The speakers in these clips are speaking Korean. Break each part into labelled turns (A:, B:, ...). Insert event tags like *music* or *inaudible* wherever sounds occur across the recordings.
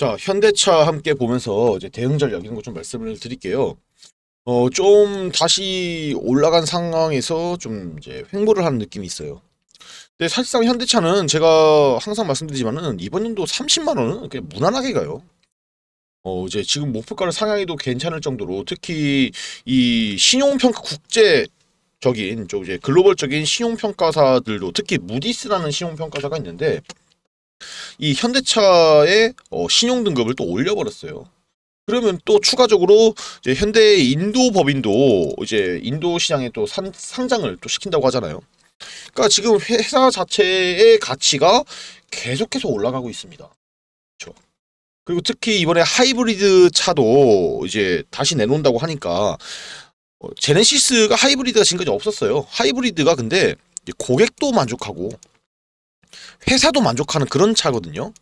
A: 자, 현대차 함께 보면서 이제 대응전략 이런 거좀 말씀을 드릴게요. 어, 좀 다시 올라간 상황에서 좀 이제 횡보를 하는 느낌이 있어요. 근데 사실상 현대차는 제가 항상 말씀드리지만은 이번 연도 30만 원은 그냥 무난하게 가요. 어, 이제 지금 목표가를 상향해도 괜찮을 정도로 특히 이 신용평가 국제 적인 쪽 이제 글로벌적인 신용평가사들도 특히 무디스라는 신용평가사가 있는데 이 현대차의 어, 신용 등급을 또 올려버렸어요. 그러면 또 추가적으로 이제 현대 인도 법인도 이제 인도 시장에 또 산, 상장을 또 시킨다고 하잖아요. 그러니까 지금 회사 자체의 가치가 계속해서 올라가고 있습니다. 그렇죠? 그리고 특히 이번에 하이브리드 차도 이제 다시 내놓는다고 하니까 어, 제네시스가 하이브리드가 지금까지 없었어요. 하이브리드가 근데 고객도 만족하고 회사도 만족하는 그런 차거든요.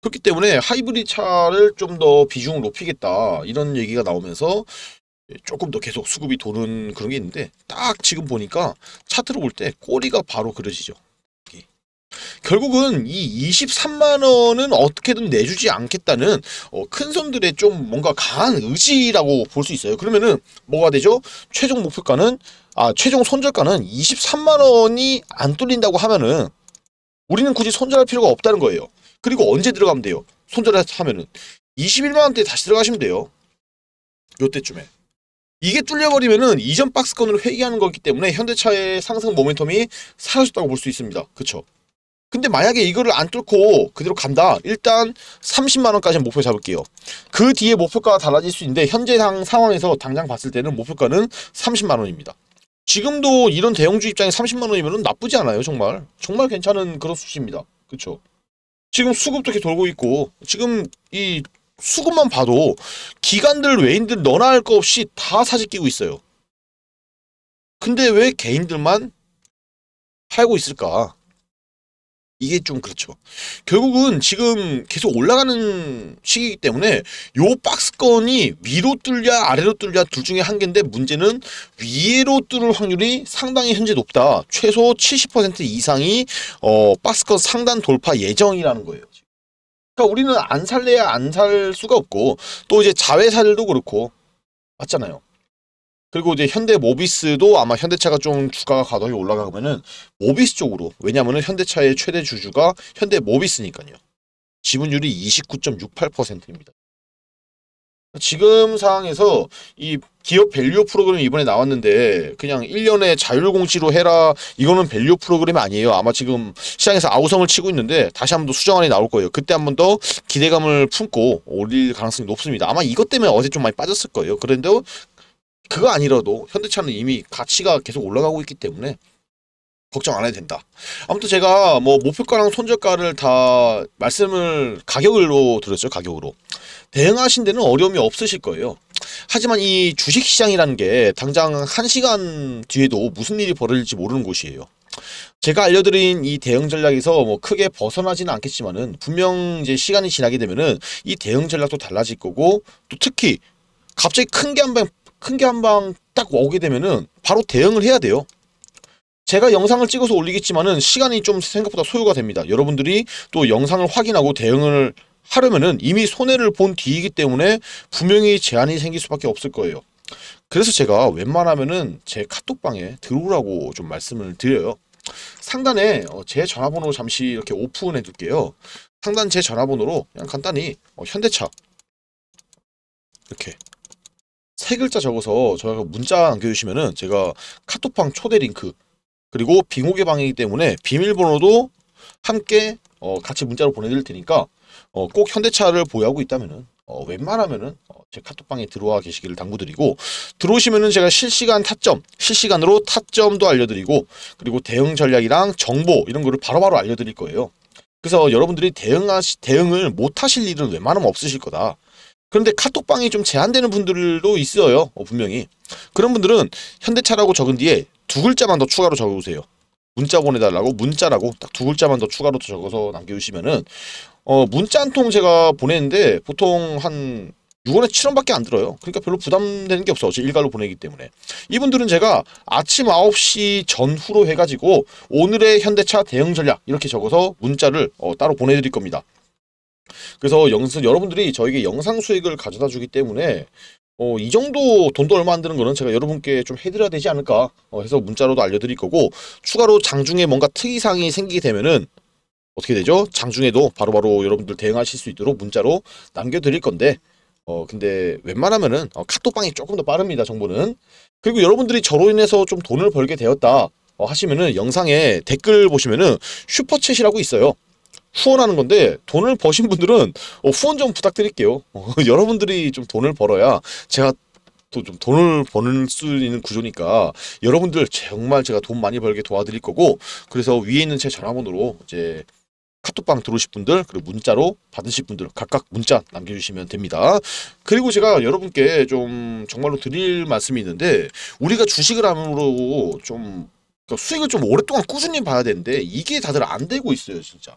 A: 그렇기 때문에 하이브리드 차를 좀 더 비중을 높이겠다 이런 얘기가 나오면서 조금 더 계속 수급이 도는 그런 게 있는데 딱 지금 보니까 차들어볼때 꼬리가 바로 그려지죠. 결국은 이 23만 원은 어떻게든 내주지 않겠다는 어, 큰 손들의 좀 뭔가 강한 의지라고 볼 수 있어요. 그러면은 뭐가 되죠? 최종 목표가는 아 최종 손절가는 23만 원이 안 뚫린다고 하면은 우리는 굳이 손절할 필요가 없다는 거예요. 그리고 언제 들어가면 돼요? 손절해서 하면은 21만원대 다시 들어가시면 돼요. 요때쯤에. 이게 뚫려버리면은 이전 박스권으로 회귀하는 거기 때문에 현대차의 상승 모멘텀이 사라졌다고 볼 수 있습니다. 그쵸? 근데 만약에 이거를 안 뚫고 그대로 간다. 일단 30만원까지는 목표 잡을게요. 그 뒤에 목표가 달라질 수 있는데 현재 상황에서 당장 봤을 때는 목표가는 30만원입니다. 지금도 이런 대형주 입장에 30만 원이면 나쁘지 않아요. 정말. 정말 괜찮은 그런 수치입니다. 그렇죠? 지금 수급도 이렇게 돌고 있고 지금 이 수급만 봐도 기관들 외인들 너나 할 거 없이 다 사재끼고 있어요. 근데 왜 개인들만 팔고 있을까? 이게 좀 그렇죠. 결국은 지금 계속 올라가는 시기이기 때문에 요 박스권이 위로 뚫냐 아래로 뚫냐 둘 중에 한 개인데 문제는 위로 뚫을 확률이 상당히 현재 높다. 최소 70% 이상이 어, 박스권 상단 돌파 예정이라는 거예요. 그러니까 우리는 안 살래야 안 살 수가 없고 또 이제 자회사들도 그렇고 맞잖아요. 그리고 이제 현대 모비스도 아마 현대차가 좀 주가가 가격이 올라가면은 모비스 쪽으로 왜냐면은 현대차의 최대 주주가 현대 모비스니까요. 지분율이 29.68%입니다. 지금 상황에서 이 기업 밸류 프로그램이 이번에 나왔는데 그냥 1년에 자율공시로 해라 이거는 밸류 프로그램이 아니에요. 아마 지금 시장에서 아우성을 치고 있는데 다시 한번 더 수정안이 나올 거예요. 그때 한번 더 기대감을 품고 올릴 가능성이 높습니다. 아마 이것 때문에 어제 좀 많이 빠졌을 거예요. 그런데 그거 아니라도 현대차는 이미 가치가 계속 올라가고 있기 때문에 걱정 안 해도 된다. 아무튼 제가 뭐 목표가랑 손절가를 다 말씀을 가격으로 드렸죠. 가격으로. 대응하신 데는 어려움이 없으실 거예요. 하지만 이 주식시장이라는 게 당장 한시간 뒤에도 무슨 일이 벌어질지 모르는 곳이에요. 제가 알려드린 이 대응 전략에서 뭐 크게 벗어나지는 않겠지만은 분명 이제 시간이 지나게 되면은 이 대응 전략도 달라질 거고 또 특히 갑자기 큰게한번 큰게한방딱 오게 되면은 바로 대응을 해야 돼요. 제가 영상을 찍어서 올리겠지만은 시간이 좀 생각보다 소요가 됩니다. 여러분들이 또 영상을 확인하고 대응을 하려면은 이미 손해를 본 뒤이기 때문에 분명히 제한이 생길 수밖에 없을 거예요. 그래서 제가 웬만하면은 제 카톡방에 들어오라고 좀 말씀을 드려요. 상단에 어, 제 전화번호 잠시 이렇게 오픈해 둘게요. 상단 제 전화번호로 그냥 간단히 어, 현대차 이렇게 세 글자 적어서 저희가 문자 남겨주시면은 제가 카톡방 초대 링크 그리고 빙옥개 방이기 때문에 비밀번호도 함께 어, 같이 문자로 보내드릴 테니까 어, 꼭 현대차를 보유하고 있다면은 어, 웬만하면은 어, 제 카톡방에 들어와 계시기를 당부드리고 들어오시면은 제가 실시간 타점 실시간으로 타점도 알려드리고 그리고 대응 전략이랑 정보 이런 거를 바로바로 알려드릴 거예요. 그래서 여러분들이 대응하 대응을 못 하실 일은 웬만하면 없으실 거다. 그런데 카톡방이 좀 제한되는 분들도 있어요. 어, 분명히. 그런 분들은 현대차라고 적은 뒤에 두 글자만 더 추가로 적으세요. 문자 보내달라고 문자라고 딱 두 글자만 더 추가로 적어서 남겨주시면은 어 문자 한 통 제가 보내는데 보통 한 6원에 7원밖에 안 들어요. 그러니까 별로 부담되는 게 없어. 제 일괄로 보내기 때문에. 이분들은 제가 아침 9시 전후로 해가지고 오늘의 현대차 대응 전략 이렇게 적어서 문자를 어, 따로 보내드릴 겁니다. 그래서 영수 여러분들이 저에게 영상 수익을 가져다 주기 때문에 어, 이 정도 돈도 얼마 안 드는 거는 제가 여러분께 좀 해드려야 되지 않을까 어, 해서 문자로도 알려드릴 거고 추가로 장중에 뭔가 특이사항이 생기게 되면은 어떻게 되죠? 장중에도 바로바로 바로 여러분들 대응하실 수 있도록 문자로 남겨드릴 건데 어 근데 웬만하면은 어, 카톡방이 조금 더 빠릅니다 정보는 그리고 여러분들이 저로 인해서 좀 돈을 벌게 되었다 어, 하시면은 영상에 댓글 보시면은 슈퍼챗이라고 있어요 후원하는 건데 돈을 버신 분들은 어, 후원 좀 부탁드릴게요. 어, *laughs* 여러분들이 좀 돈을 벌어야 제가 또 좀 돈을 버는 수 있는 구조니까 여러분들 정말 제가 돈 많이 벌게 도와드릴 거고 그래서 위에 있는 제 전화번호로 이제 카톡방 들어오실 분들 그리고 문자로 받으실 분들 각각 문자 남겨주시면 됩니다. 그리고 제가 여러분께 좀 정말로 드릴 말씀이 있는데 우리가 주식을 함으로 좀 그러니까 수익을 좀 오랫동안 꾸준히 봐야 되는데 이게 다들 안 되고 있어요 진짜.